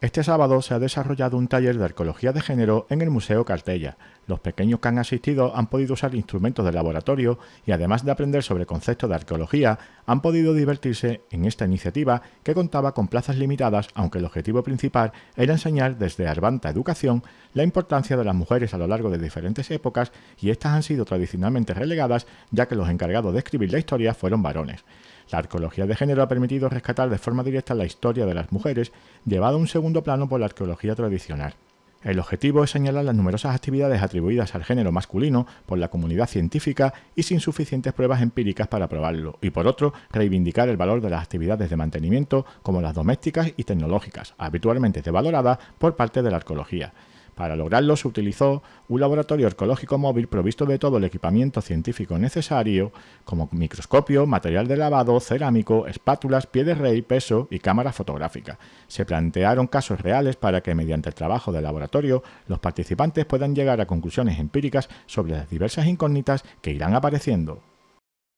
Este sábado se ha desarrollado un taller de arqueología de género en el Museo Cartella, los pequeños que han asistido han podido usar instrumentos de laboratorio y además de aprender sobre conceptos de arqueología, han podido divertirse en esta iniciativa que contaba con plazas limitadas, aunque el objetivo principal era enseñar desde Arvanta Educación la importancia de las mujeres a lo largo de diferentes épocas y estas han sido tradicionalmente relegadas ya que los encargados de escribir la historia fueron varones. La arqueología de género ha permitido rescatar de forma directa la historia de las mujeres, llevada a un segundo plano por la arqueología tradicional. El objetivo es señalar las numerosas actividades atribuidas al género masculino por la comunidad científica y sin suficientes pruebas empíricas para probarlo, y por otro, reivindicar el valor de las actividades de mantenimiento como las domésticas y tecnológicas, habitualmente devaloradas por parte de la arqueología. Para lograrlo se utilizó un laboratorio arqueológico móvil provisto de todo el equipamiento científico necesario, como microscopio, material de lavado, cerámico, espátulas, pie de rey, peso y cámara fotográfica. Se plantearon casos reales para que mediante el trabajo del laboratorio los participantes puedan llegar a conclusiones empíricas sobre las diversas incógnitas que irán apareciendo.